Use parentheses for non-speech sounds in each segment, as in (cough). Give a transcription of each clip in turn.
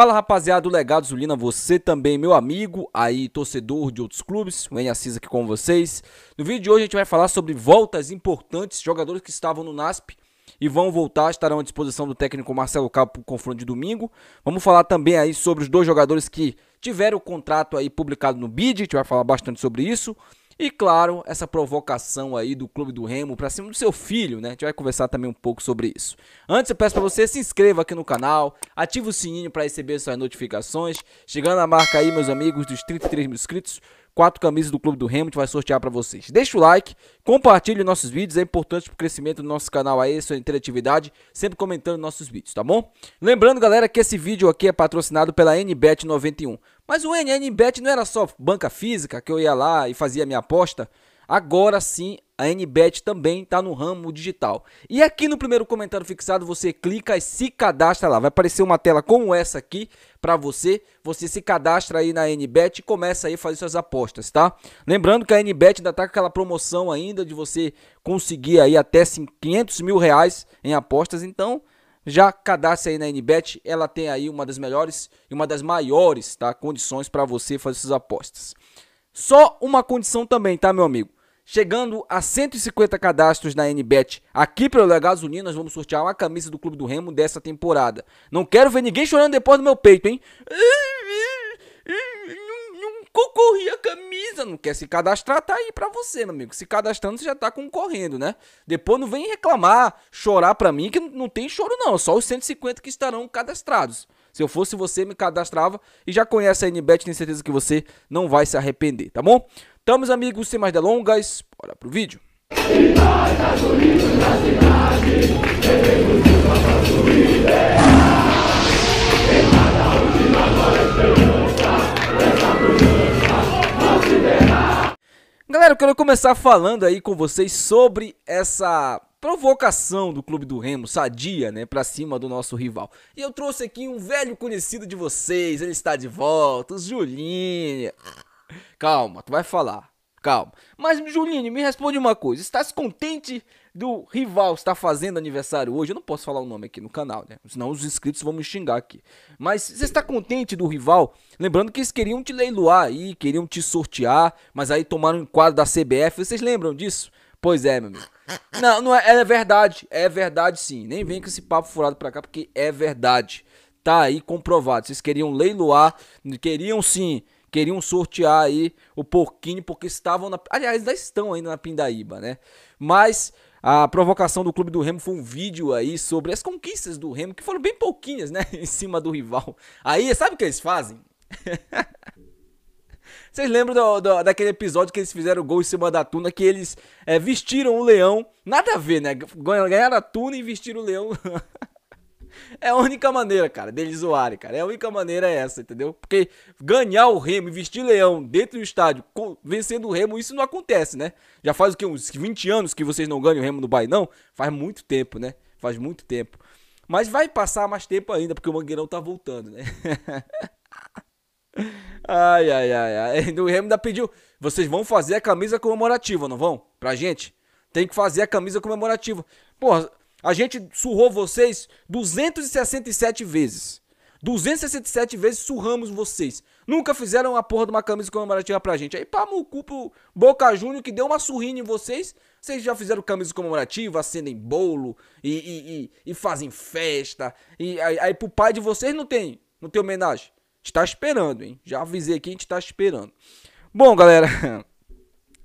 Fala rapaziada do Legado Zulina, você também meu amigo, aí torcedor de outros clubes, o N Assis aqui com vocês. No vídeo de hoje a gente vai falar sobre voltas importantes, jogadores que estavam no NASP e vão voltar, estarão à disposição do técnico Marcelo Cabo para o confronto de domingo. Vamos falar também aí sobre os dois jogadores que tiveram o contrato aí publicado no BID, a gente vai falar bastante sobre isso. E claro, essa provocação aí do Clube do Remo para cima do seu filho, né? A gente vai conversar também um pouco sobre isso. Antes eu peço para você se inscreva aqui no canal, ative o sininho para receber suas notificações. Chegando a marca aí, meus amigos, dos 33 mil inscritos, quatro camisas do Clube do Remo, a gente vai sortear para vocês. Deixa o like, compartilhe nossos vídeos, é importante pro crescimento do nosso canal aí, sua interatividade, sempre comentando nossos vídeos, tá bom? Lembrando, galera, que esse vídeo aqui é patrocinado pela NBet 91. Mas o NBet não era só banca física, que eu ia lá e fazia minha aposta. Agora sim, a NBet também está no ramo digital. E aqui no primeiro comentário fixado você clica e se cadastra lá. Vai aparecer uma tela como essa aqui para você. Você se cadastra aí na NBet e começa aí a fazer suas apostas, tá? Lembrando que a NBet ainda tá com aquela promoção ainda de você conseguir aí até 500 mil reais em apostas. Então já cadastre aí na NBet, ela tem aí uma das melhores e uma das maiores tá? condições para você fazer suas apostas. Só uma condição também, tá, meu amigo? chegando a 150 cadastros na NBet aqui pelo Legado Gasolina, nós vamos sortear uma camisa do Clube do Remo dessa temporada. Não quero ver ninguém chorando depois do meu peito, hein? Não, não concorri a camisa. Não quer se cadastrar? Tá aí pra você, meu amigo. Se cadastrando, você já tá concorrendo, né? Depois não vem reclamar, chorar pra mim, que não tem choro, não. Só os 150 que estarão cadastrados. Se eu fosse você, me cadastrava e já conhece a NBet, tenho certeza que você não vai se arrepender, tá bom? Então, meus amigos, sem mais delongas, bora pro vídeo. Galera, eu quero começar falando aí com vocês sobre essa provocação do clube do Remo, sadia, né, para cima do nosso rival. E eu trouxe aqui um velho conhecido de vocês, ele está de volta, o Julinho. Calma, tu vai falar. Calma. Mas Julinho, me responde uma coisa, estás contente do rival estar fazendo aniversário hoje. Eu não posso falar o nome aqui no canal, né? Senão os inscritos vão me xingar aqui. Mas você está contente do rival? Lembrando que eles queriam te leiloar aí, queriam te sortear, mas aí tomaram um quadro da CBF. Vocês lembram disso? Pois é, meu amigo. Não, não é, é verdade. É verdade sim. Nem vem com esse papo furado pra cá, porque é verdade. Tá aí comprovado. Vocês queriam leiloar, queriam sim, queriam sortear aí o porquinho, porque estavam na. Aliás, ainda estão ainda na Pindaíba, né? Mas a provocação do Clube do Remo foi um vídeo aí sobre as conquistas do Remo, que foram bem pouquinhas, né? (laughs) em cima do rival. Aí, sabe o que eles fazem? (laughs) Vocês lembram do, do, daquele episódio que eles fizeram o gol em cima da tuna, que eles é, vestiram o leão. Nada a ver, né? Ganharam a tuna e vestiram o leão. (laughs) É a única maneira, cara, deles zoarem, cara. É a única maneira é essa, entendeu? Porque ganhar o Remo, vestir leão dentro do estádio, vencendo o Remo, isso não acontece, né? Já faz o que? Uns 20 anos que vocês não ganham o Remo no Bainão? Faz muito tempo, né? Faz muito tempo. Mas vai passar mais tempo ainda, porque o Mangueirão tá voltando, né? (laughs) Ai, ai, ai, ai. (laughs) O Remo ainda pediu. Vocês vão fazer a camisa comemorativa, não vão? Pra gente? Tem que fazer a camisa comemorativa. Porra, a gente surrou vocês 267 vezes. 267 vezes surramos vocês. Nunca fizeram a porra de uma camisa comemorativa pra gente. Aí pá, mucu pro Boca Júnior que deu uma surrinha em vocês. Vocês já fizeram camisa comemorativa, acendem bolo e, e, e, e fazem festa. E aí, aí pro pai de vocês não tem. Não tem homenagem está esperando, hein? Já avisei aqui, a gente está esperando. Bom, galera, (laughs)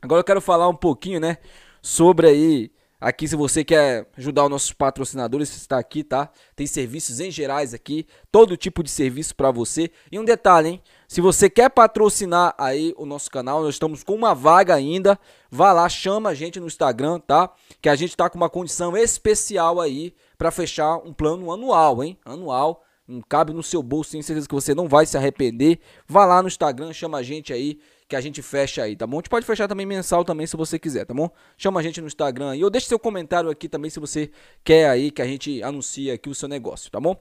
agora eu quero falar um pouquinho, né, sobre aí aqui se você quer ajudar os nossos patrocinadores, está aqui, tá? Tem serviços em gerais aqui, todo tipo de serviço para você. E um detalhe, hein? Se você quer patrocinar aí o nosso canal, nós estamos com uma vaga ainda. Vá lá, chama a gente no Instagram, tá? Que a gente tá com uma condição especial aí para fechar um plano anual, hein? Anual não cabe no seu bolso, tenho certeza que você não vai se arrepender. Vá lá no Instagram, chama a gente aí, que a gente fecha aí, tá bom? A gente pode fechar também mensal também se você quiser, tá bom? Chama a gente no Instagram aí, ou deixe seu comentário aqui também se você quer aí que a gente anuncie aqui o seu negócio, tá bom?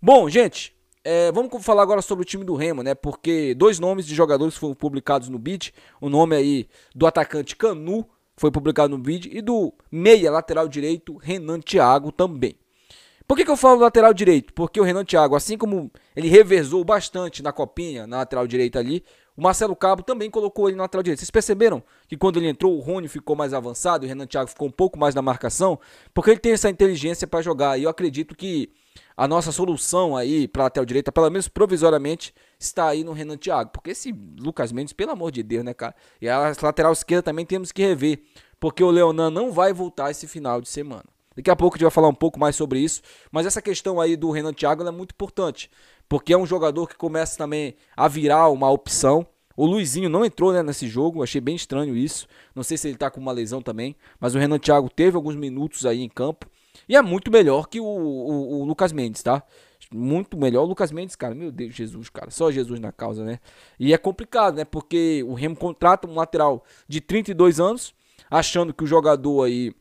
Bom, gente, é, vamos falar agora sobre o time do Remo, né? Porque dois nomes de jogadores foram publicados no beat. o nome aí do atacante Canu foi publicado no bid e do meia lateral direito Renan Thiago também. Por que, que eu falo lateral direito? Porque o Renan Thiago, assim como ele reversou bastante na copinha, na lateral direita ali, o Marcelo Cabo também colocou ele na lateral direita. Vocês perceberam que quando ele entrou, o Rony ficou mais avançado, o Renan Thiago ficou um pouco mais na marcação? Porque ele tem essa inteligência para jogar. E eu acredito que a nossa solução aí para lateral direita, pelo menos provisoriamente, está aí no Renan Thiago. Porque esse Lucas Mendes, pelo amor de Deus, né, cara? E a lateral esquerda também temos que rever. Porque o Leonan não vai voltar esse final de semana. Daqui a pouco a gente vai falar um pouco mais sobre isso. Mas essa questão aí do Renan Thiago é muito importante, porque é um jogador que começa também a virar uma opção. O Luizinho não entrou né, nesse jogo, achei bem estranho isso. Não sei se ele está com uma lesão também, mas o Renan Thiago teve alguns minutos aí em campo. E é muito melhor que o, o, o Lucas Mendes, tá? muito melhor. O Lucas Mendes, cara, meu Deus, Jesus, cara, só Jesus na causa, né? E é complicado, né? Porque o Remo contrata um lateral de 32 anos, achando que o jogador aí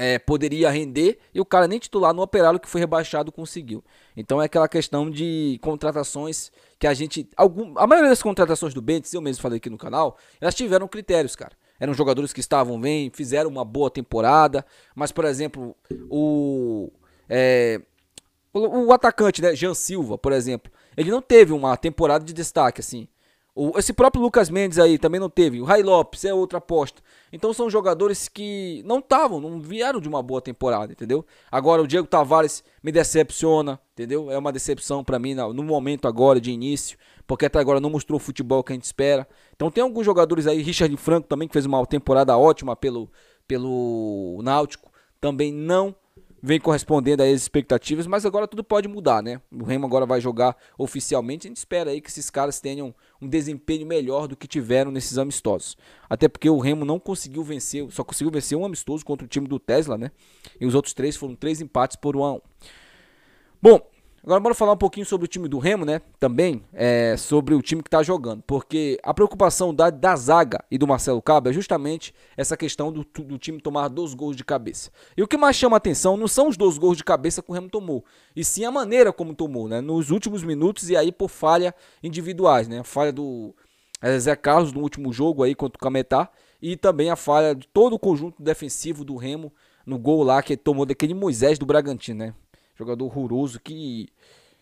é, poderia render e o cara nem titular no Operário que foi rebaixado conseguiu. Então é aquela questão de contratações que a gente. Algum, a maioria das contratações do Bentes, eu mesmo falei aqui no canal, elas tiveram critérios, cara. Eram jogadores que estavam bem, fizeram uma boa temporada, mas, por exemplo, o. É, o, o atacante, né, Jean Silva, por exemplo, ele não teve uma temporada de destaque, assim. O, esse próprio Lucas Mendes aí também não teve. O Ray Lopes é outra aposta. Então são jogadores que não estavam, não vieram de uma boa temporada, entendeu? Agora o Diego Tavares me decepciona, entendeu? É uma decepção para mim no momento agora de início, porque até agora não mostrou o futebol que a gente espera. Então tem alguns jogadores aí, Richard Franco também que fez uma temporada ótima pelo pelo Náutico, também não vem correspondendo às expectativas, mas agora tudo pode mudar, né? O Remo agora vai jogar oficialmente, a gente espera aí que esses caras tenham um desempenho melhor do que tiveram nesses amistosos. Até porque o Remo não conseguiu vencer, só conseguiu vencer um amistoso contra o time do Tesla, né? E os outros três foram três empates por um a um. Bom, Agora bora falar um pouquinho sobre o time do Remo, né? Também é, sobre o time que está jogando, porque a preocupação da, da zaga e do Marcelo Cabo é justamente essa questão do, do time tomar dois gols de cabeça. E o que mais chama atenção não são os dois gols de cabeça que o Remo tomou, e sim a maneira como tomou, né? Nos últimos minutos e aí por falha individuais, né? Falha do é, Zé Carlos no último jogo aí contra o Cametá e também a falha de todo o conjunto defensivo do Remo no gol lá que tomou daquele Moisés do Bragantino, né? Jogador horroroso que.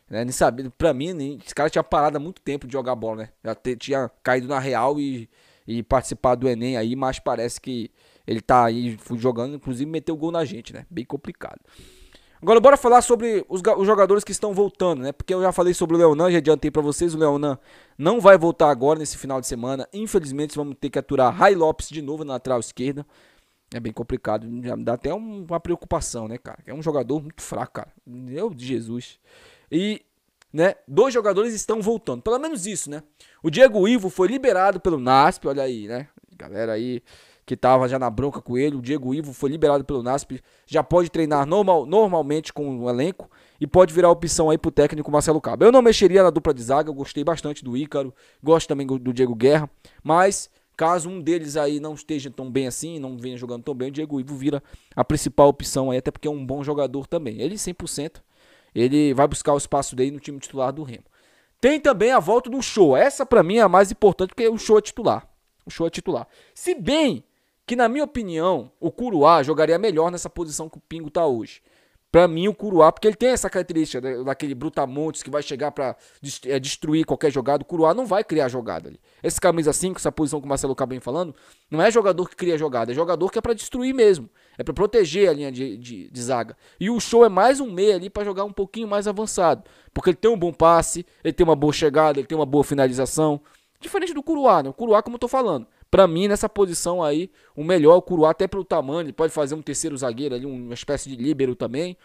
Né, nem sabia. Pra mim, nem, esse cara tinha parado há muito tempo de jogar bola, né? Já te, tinha caído na real e, e participado do Enem aí, mas parece que ele tá aí jogando, inclusive meteu gol na gente, né? Bem complicado. Agora bora falar sobre os, os, jogadores que estão voltando, né? Porque eu já falei sobre o Leonan, já adiantei para vocês, o Leonan não vai voltar agora nesse final de semana. Infelizmente, vamos ter que aturar Rai Lopes de novo na lateral esquerda. É bem complicado. Já dá até uma preocupação, né, cara? É um jogador muito fraco, cara. Meu de Jesus. E, né, dois jogadores estão voltando. Pelo menos isso, né? O Diego Ivo foi liberado pelo NASP, olha aí, né? Galera aí que tava já na bronca com ele. O Diego Ivo foi liberado pelo NASP. Já pode treinar normal, normalmente com o elenco. E pode virar opção aí pro técnico Marcelo Cabo. Eu não mexeria na dupla de zaga. Eu gostei bastante do Ícaro. Gosto também do Diego Guerra. Mas Caso um deles aí não esteja tão bem assim, não venha jogando tão bem, o Diego Ivo vira a principal opção aí, até porque é um bom jogador também. Ele 100%, ele vai buscar o espaço dele no time titular do Remo. Tem também a volta do show. Essa para mim é a mais importante, porque o show é titular. O show é titular. Se bem que, na minha opinião, o Curuá jogaria melhor nessa posição que o Pingo tá hoje. Para mim, o Curuá, porque ele tem essa característica daquele Brutamontes que vai chegar para é, destruir qualquer jogada. O Curuá não vai criar jogada ali. Esse camisa 5, essa posição que o Marcelo Cabem falando, não é jogador que cria jogada, é jogador que é para destruir mesmo. É para proteger a linha de, de, de, zaga. E o show é mais um meio ali para jogar um pouquinho mais avançado. Porque ele tem um bom passe, ele tem uma boa chegada, ele tem uma boa finalização. Diferente do Curuá, né? O Curuá, como eu tô falando, para mim, nessa posição aí, o melhor é o Curuá, até pelo tamanho. Ele pode fazer um terceiro zagueiro ali, uma espécie de líbero também.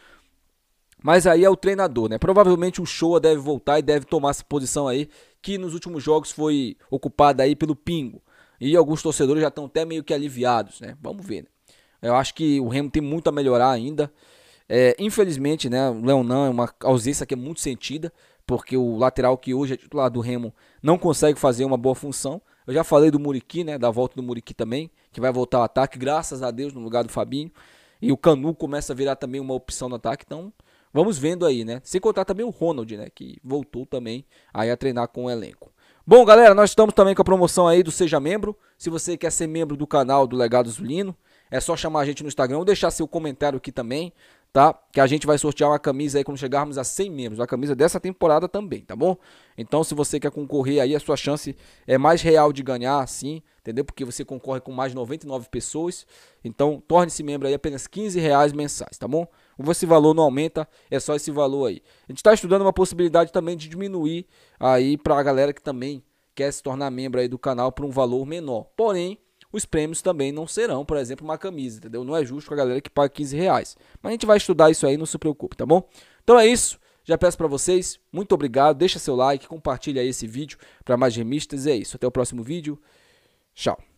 Mas aí é o treinador, né? Provavelmente o Showa deve voltar e deve tomar essa posição aí, que nos últimos jogos foi ocupada aí pelo Pingo. E alguns torcedores já estão até meio que aliviados, né? Vamos ver, né? Eu acho que o Remo tem muito a melhorar ainda. É, infelizmente, né? O Leonan é uma ausência que é muito sentida, porque o lateral que hoje é titular do Remo não consegue fazer uma boa função. Eu já falei do Muriqui, né? Da volta do Muriqui também, que vai voltar ao ataque, graças a Deus, no lugar do Fabinho. E o Canu começa a virar também uma opção no ataque, então vamos vendo aí, né? Sem contar também o Ronald, né? Que voltou também aí a treinar com o elenco. Bom, galera, nós estamos também com a promoção aí do Seja Membro. Se você quer ser membro do canal do Legado Zulino, é só chamar a gente no Instagram ou deixar seu comentário aqui também tá? Que a gente vai sortear uma camisa aí quando chegarmos a 100 membros, uma camisa dessa temporada também, tá bom? Então, se você quer concorrer aí, a sua chance é mais real de ganhar, sim, entendeu? Porque você concorre com mais de 99 pessoas. Então, torne-se membro aí apenas 15 reais mensais, tá bom? Esse valor não aumenta, é só esse valor aí. A gente está estudando uma possibilidade também de diminuir aí para a galera que também quer se tornar membro aí do canal por um valor menor. Porém, os prêmios também não serão, por exemplo, uma camisa, entendeu? Não é justo com a galera que paga 15 reais. Mas a gente vai estudar isso aí, não se preocupe, tá bom? Então é isso. Já peço para vocês, muito obrigado, deixa seu like, compartilha aí esse vídeo para mais remistas e é isso. Até o próximo vídeo. Tchau.